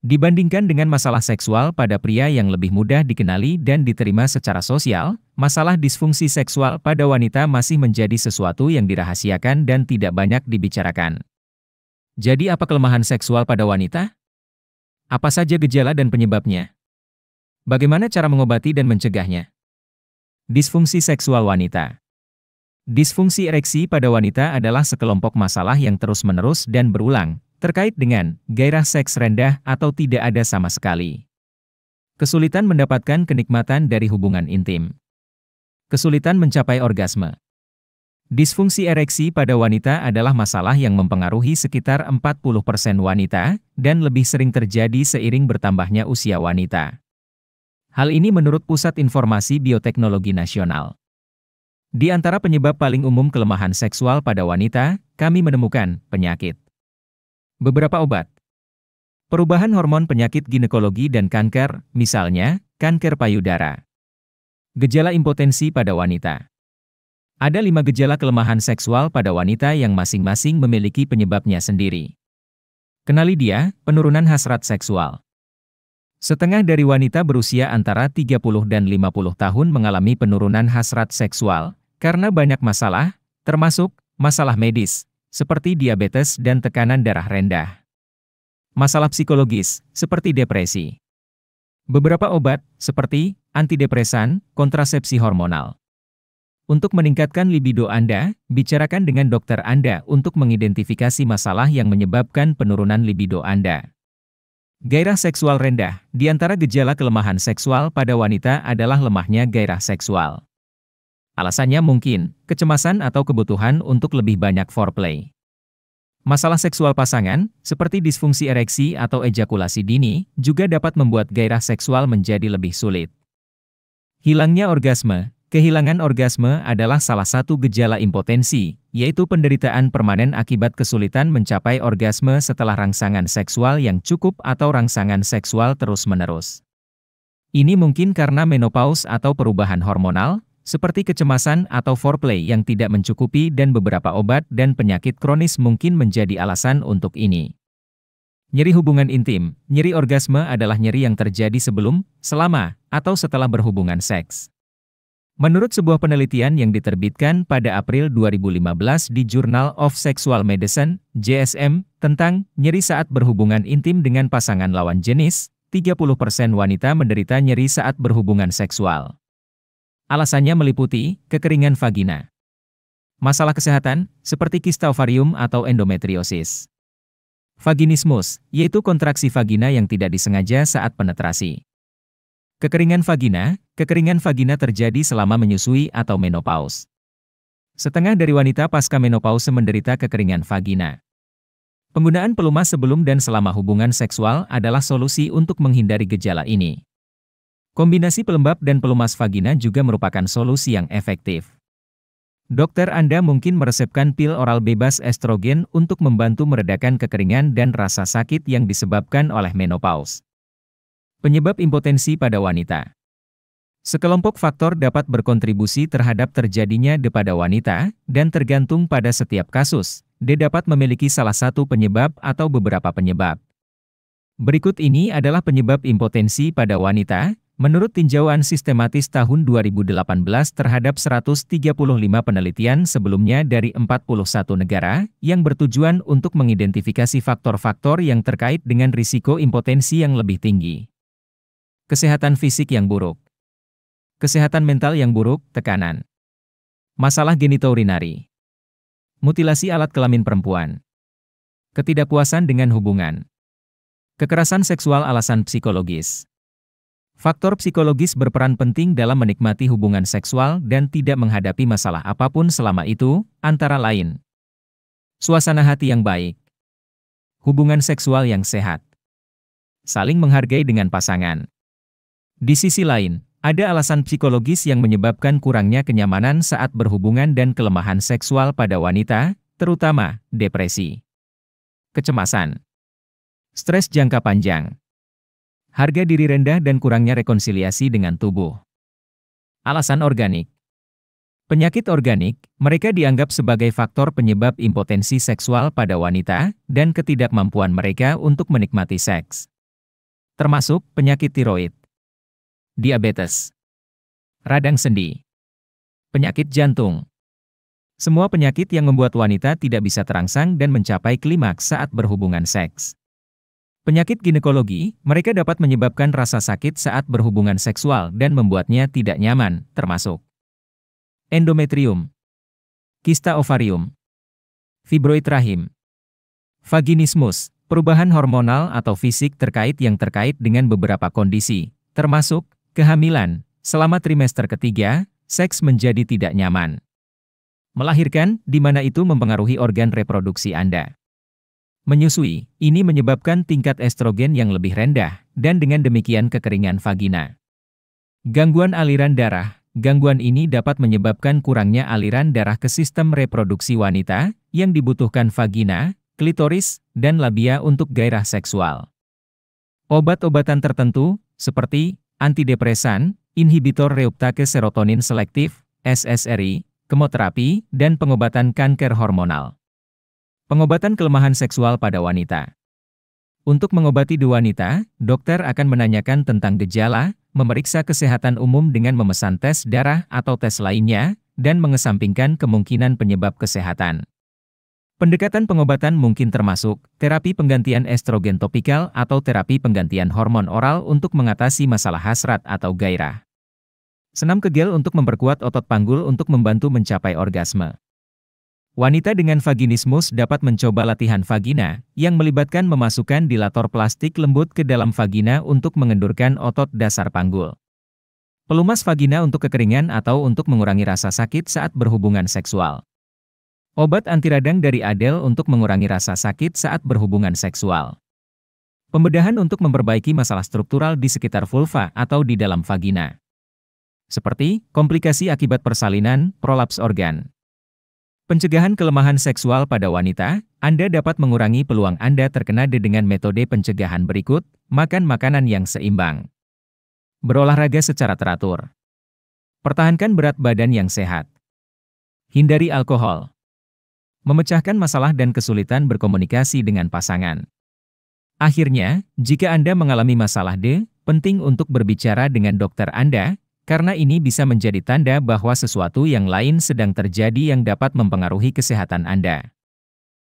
Dibandingkan dengan masalah seksual pada pria yang lebih mudah dikenali dan diterima secara sosial, masalah disfungsi seksual pada wanita masih menjadi sesuatu yang dirahasiakan dan tidak banyak dibicarakan. Jadi apa kelemahan seksual pada wanita? Apa saja gejala dan penyebabnya? Bagaimana cara mengobati dan mencegahnya? Disfungsi seksual wanita Disfungsi ereksi pada wanita adalah sekelompok masalah yang terus-menerus dan berulang, terkait dengan gairah seks rendah atau tidak ada sama sekali. Kesulitan mendapatkan kenikmatan dari hubungan intim. Kesulitan mencapai orgasme. Disfungsi ereksi pada wanita adalah masalah yang mempengaruhi sekitar 40% wanita dan lebih sering terjadi seiring bertambahnya usia wanita. Hal ini menurut Pusat Informasi Bioteknologi Nasional. Di antara penyebab paling umum kelemahan seksual pada wanita, kami menemukan penyakit Beberapa obat. Perubahan hormon penyakit ginekologi dan kanker, misalnya, kanker payudara. Gejala impotensi pada wanita. Ada lima gejala kelemahan seksual pada wanita yang masing-masing memiliki penyebabnya sendiri. Kenali dia, penurunan hasrat seksual. Setengah dari wanita berusia antara 30 dan 50 tahun mengalami penurunan hasrat seksual, karena banyak masalah, termasuk masalah medis, seperti diabetes dan tekanan darah rendah. Masalah psikologis, seperti depresi. Beberapa obat, seperti antidepresan, kontrasepsi hormonal. Untuk meningkatkan libido Anda, bicarakan dengan dokter Anda untuk mengidentifikasi masalah yang menyebabkan penurunan libido Anda. Gairah seksual rendah, di antara gejala kelemahan seksual pada wanita adalah lemahnya gairah seksual. Alasannya mungkin, kecemasan atau kebutuhan untuk lebih banyak foreplay. Masalah seksual pasangan, seperti disfungsi ereksi atau ejakulasi dini, juga dapat membuat gairah seksual menjadi lebih sulit. Hilangnya orgasme Kehilangan orgasme adalah salah satu gejala impotensi, yaitu penderitaan permanen akibat kesulitan mencapai orgasme setelah rangsangan seksual yang cukup atau rangsangan seksual terus-menerus. Ini mungkin karena menopause atau perubahan hormonal, seperti kecemasan atau foreplay yang tidak mencukupi dan beberapa obat dan penyakit kronis mungkin menjadi alasan untuk ini. Nyeri hubungan intim, nyeri orgasme adalah nyeri yang terjadi sebelum, selama, atau setelah berhubungan seks. Menurut sebuah penelitian yang diterbitkan pada April 2015 di Journal of Sexual Medicine, JSM, tentang nyeri saat berhubungan intim dengan pasangan lawan jenis, 30% wanita menderita nyeri saat berhubungan seksual. Alasannya meliputi kekeringan vagina, masalah kesehatan seperti kista ovarium atau endometriosis, vaginismus, yaitu kontraksi vagina yang tidak disengaja saat penetrasi. Kekeringan vagina, kekeringan vagina terjadi selama menyusui atau menopause. Setengah dari wanita pasca menopause menderita kekeringan vagina. Penggunaan pelumas sebelum dan selama hubungan seksual adalah solusi untuk menghindari gejala ini. Kombinasi pelembab dan pelumas vagina juga merupakan solusi yang efektif. Dokter Anda mungkin meresepkan pil oral bebas estrogen untuk membantu meredakan kekeringan dan rasa sakit yang disebabkan oleh menopause. Penyebab impotensi pada wanita Sekelompok faktor dapat berkontribusi terhadap terjadinya de pada wanita, dan tergantung pada setiap kasus, D dapat memiliki salah satu penyebab atau beberapa penyebab. Berikut ini adalah penyebab impotensi pada wanita, Menurut tinjauan sistematis tahun 2018 terhadap 135 penelitian sebelumnya dari 41 negara yang bertujuan untuk mengidentifikasi faktor-faktor yang terkait dengan risiko impotensi yang lebih tinggi. Kesehatan fisik yang buruk. Kesehatan mental yang buruk, tekanan. Masalah genitourinari. Mutilasi alat kelamin perempuan. Ketidakpuasan dengan hubungan. Kekerasan seksual alasan psikologis. Faktor psikologis berperan penting dalam menikmati hubungan seksual dan tidak menghadapi masalah apapun selama itu, antara lain. Suasana hati yang baik. Hubungan seksual yang sehat. Saling menghargai dengan pasangan. Di sisi lain, ada alasan psikologis yang menyebabkan kurangnya kenyamanan saat berhubungan dan kelemahan seksual pada wanita, terutama depresi. Kecemasan. Stres jangka panjang Harga diri rendah dan kurangnya rekonsiliasi dengan tubuh. Alasan organik. Penyakit organik, mereka dianggap sebagai faktor penyebab impotensi seksual pada wanita dan ketidakmampuan mereka untuk menikmati seks. Termasuk penyakit tiroid, diabetes, radang sendi, penyakit jantung. Semua penyakit yang membuat wanita tidak bisa terangsang dan mencapai klimaks saat berhubungan seks. Penyakit ginekologi, mereka dapat menyebabkan rasa sakit saat berhubungan seksual dan membuatnya tidak nyaman, termasuk endometrium, kista ovarium, fibroid rahim, vaginismus, perubahan hormonal atau fisik terkait yang terkait dengan beberapa kondisi, termasuk kehamilan, selama trimester ketiga, seks menjadi tidak nyaman. Melahirkan, di mana itu mempengaruhi organ reproduksi Anda. Menyusui, ini menyebabkan tingkat estrogen yang lebih rendah, dan dengan demikian kekeringan vagina. Gangguan aliran darah, gangguan ini dapat menyebabkan kurangnya aliran darah ke sistem reproduksi wanita, yang dibutuhkan vagina, klitoris, dan labia untuk gairah seksual. Obat-obatan tertentu, seperti antidepresan, inhibitor reuptake serotonin selektif, SSRI, kemoterapi, dan pengobatan kanker hormonal. Pengobatan kelemahan seksual pada wanita. Untuk mengobati dua wanita, dokter akan menanyakan tentang gejala, memeriksa kesehatan umum dengan memesan tes darah atau tes lainnya, dan mengesampingkan kemungkinan penyebab kesehatan. Pendekatan pengobatan mungkin termasuk terapi penggantian estrogen topikal atau terapi penggantian hormon oral untuk mengatasi masalah hasrat atau gairah. Senam kegel untuk memperkuat otot panggul untuk membantu mencapai orgasme. Wanita dengan vaginismus dapat mencoba latihan vagina, yang melibatkan memasukkan dilator plastik lembut ke dalam vagina untuk mengendurkan otot dasar panggul. Pelumas vagina untuk kekeringan atau untuk mengurangi rasa sakit saat berhubungan seksual. Obat anti-radang dari Adel untuk mengurangi rasa sakit saat berhubungan seksual. Pembedahan untuk memperbaiki masalah struktural di sekitar vulva atau di dalam vagina. Seperti, komplikasi akibat persalinan, prolaps organ. Pencegahan kelemahan seksual pada wanita, Anda dapat mengurangi peluang Anda terkena dengan metode pencegahan berikut, makan makanan yang seimbang. Berolahraga secara teratur. Pertahankan berat badan yang sehat. Hindari alkohol. Memecahkan masalah dan kesulitan berkomunikasi dengan pasangan. Akhirnya, jika Anda mengalami masalah D, penting untuk berbicara dengan dokter Anda, karena ini bisa menjadi tanda bahwa sesuatu yang lain sedang terjadi yang dapat mempengaruhi kesehatan Anda.